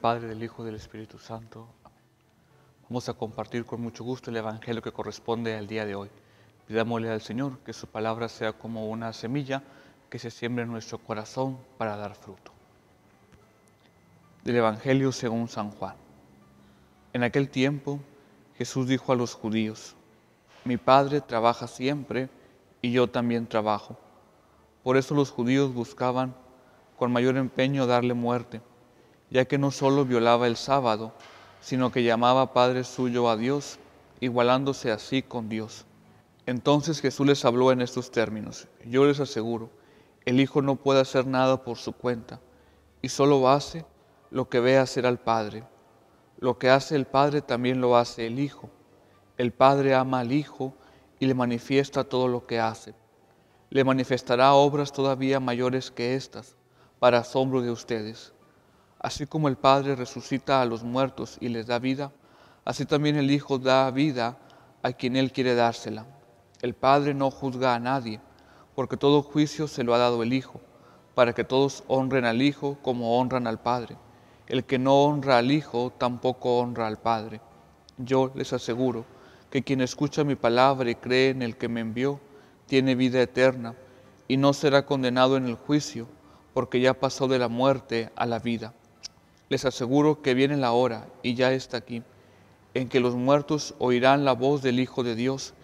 Padre, del Hijo y del Espíritu Santo. Vamos a compartir con mucho gusto el Evangelio que corresponde al día de hoy. Pidámosle al Señor que su palabra sea como una semilla que se siembre en nuestro corazón para dar fruto. Del Evangelio según San Juan. En aquel tiempo Jesús dijo a los judíos, mi Padre trabaja siempre y yo también trabajo. Por eso los judíos buscaban con mayor empeño darle muerte ya que no solo violaba el sábado, sino que llamaba Padre suyo a Dios, igualándose así con Dios. Entonces Jesús les habló en estos términos, yo les aseguro, el Hijo no puede hacer nada por su cuenta, y solo hace lo que ve hacer al Padre. Lo que hace el Padre también lo hace el Hijo. El Padre ama al Hijo y le manifiesta todo lo que hace. Le manifestará obras todavía mayores que estas, para asombro de ustedes Así como el Padre resucita a los muertos y les da vida, así también el Hijo da vida a quien Él quiere dársela. El Padre no juzga a nadie, porque todo juicio se lo ha dado el Hijo, para que todos honren al Hijo como honran al Padre. El que no honra al Hijo tampoco honra al Padre. Yo les aseguro que quien escucha mi palabra y cree en el que me envió, tiene vida eterna y no será condenado en el juicio, porque ya pasó de la muerte a la vida. Les aseguro que viene la hora, y ya está aquí, en que los muertos oirán la voz del Hijo de Dios,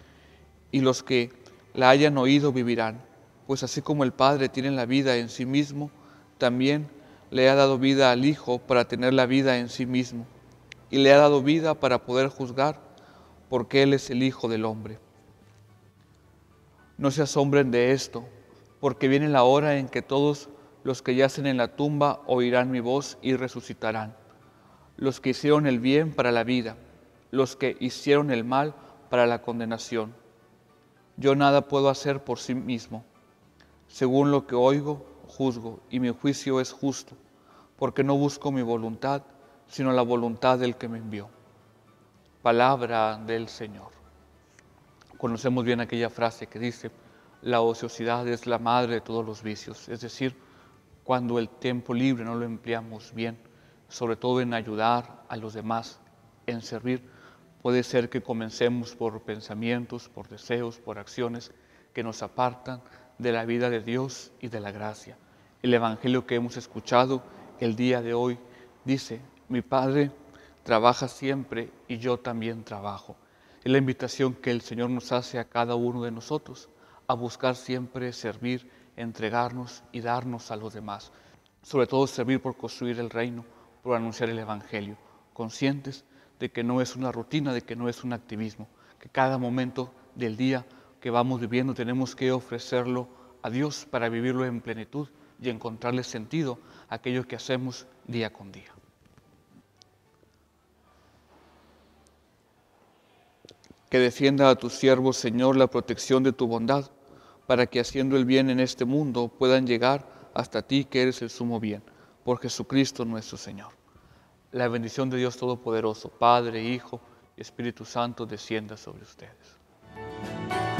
y los que la hayan oído vivirán. Pues así como el Padre tiene la vida en sí mismo, también le ha dado vida al Hijo para tener la vida en sí mismo, y le ha dado vida para poder juzgar, porque Él es el Hijo del Hombre. No se asombren de esto, porque viene la hora en que todos los que yacen en la tumba oirán mi voz y resucitarán. Los que hicieron el bien para la vida, los que hicieron el mal para la condenación. Yo nada puedo hacer por sí mismo. Según lo que oigo, juzgo, y mi juicio es justo, porque no busco mi voluntad, sino la voluntad del que me envió. Palabra del Señor. Conocemos bien aquella frase que dice, la ociosidad es la madre de todos los vicios, es decir, cuando el tiempo libre no lo empleamos bien, sobre todo en ayudar a los demás, en servir. Puede ser que comencemos por pensamientos, por deseos, por acciones que nos apartan de la vida de Dios y de la gracia. El Evangelio que hemos escuchado el día de hoy dice, mi Padre trabaja siempre y yo también trabajo. Es la invitación que el Señor nos hace a cada uno de nosotros, a buscar siempre servir entregarnos y darnos a los demás, sobre todo servir por construir el reino, por anunciar el Evangelio, conscientes de que no es una rutina, de que no es un activismo, que cada momento del día que vamos viviendo tenemos que ofrecerlo a Dios para vivirlo en plenitud y encontrarle sentido a aquello que hacemos día con día. Que defienda a tu siervo, Señor, la protección de tu bondad para que haciendo el bien en este mundo puedan llegar hasta ti que eres el sumo bien, por Jesucristo nuestro Señor. La bendición de Dios Todopoderoso, Padre, Hijo y Espíritu Santo, descienda sobre ustedes.